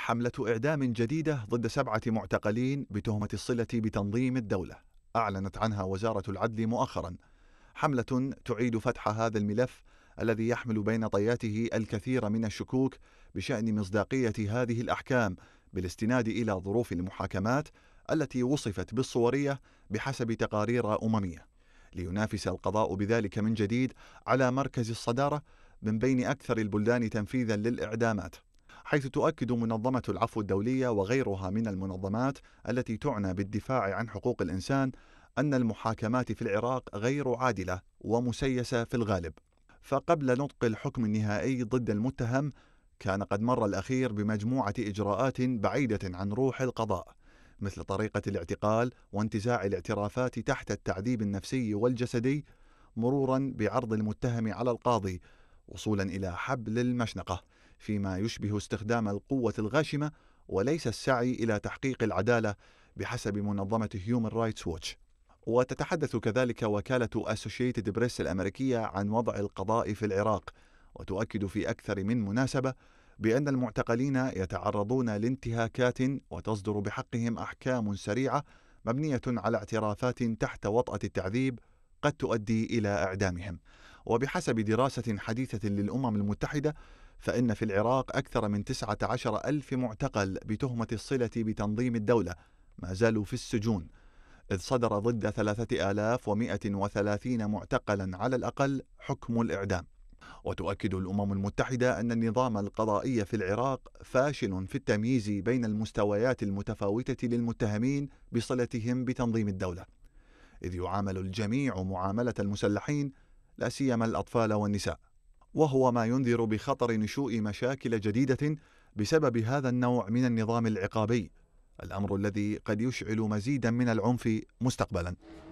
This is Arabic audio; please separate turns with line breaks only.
حملة إعدام جديدة ضد سبعة معتقلين بتهمة الصلة بتنظيم الدولة أعلنت عنها وزارة العدل مؤخرا حملة تعيد فتح هذا الملف الذي يحمل بين طياته الكثير من الشكوك بشأن مصداقية هذه الأحكام بالاستناد إلى ظروف المحاكمات التي وصفت بالصورية بحسب تقارير أممية لينافس القضاء بذلك من جديد على مركز الصدارة من بين أكثر البلدان تنفيذا للإعدامات حيث تؤكد منظمة العفو الدولية وغيرها من المنظمات التي تعنى بالدفاع عن حقوق الإنسان أن المحاكمات في العراق غير عادلة ومسيسة في الغالب فقبل نطق الحكم النهائي ضد المتهم كان قد مر الأخير بمجموعة إجراءات بعيدة عن روح القضاء مثل طريقة الاعتقال وانتزاع الاعترافات تحت التعذيب النفسي والجسدي مرورا بعرض المتهم على القاضي وصولا إلى حبل المشنقة فيما يشبه استخدام القوة الغاشمة وليس السعي إلى تحقيق العدالة بحسب منظمة هيومن رايتس ووتش وتتحدث كذلك وكالة أسوشيتد بريس الأمريكية عن وضع القضاء في العراق وتؤكد في أكثر من مناسبة بأن المعتقلين يتعرضون لانتهاكات وتصدر بحقهم أحكام سريعة مبنية على اعترافات تحت وطأة التعذيب قد تؤدي إلى إعدامهم وبحسب دراسة حديثة للأمم المتحدة فإن في العراق أكثر من عشر ألف معتقل بتهمة الصلة بتنظيم الدولة ما زالوا في السجون إذ صدر ضد 3130 معتقلا على الأقل حكم الإعدام وتؤكد الامم المتحده ان النظام القضائي في العراق فاشل في التمييز بين المستويات المتفاوته للمتهمين بصلتهم بتنظيم الدوله اذ يعامل الجميع معامله المسلحين لا سيما الاطفال والنساء وهو ما ينذر بخطر نشوء مشاكل جديده بسبب هذا النوع من النظام العقابي الامر الذي قد يشعل مزيدا من العنف مستقبلا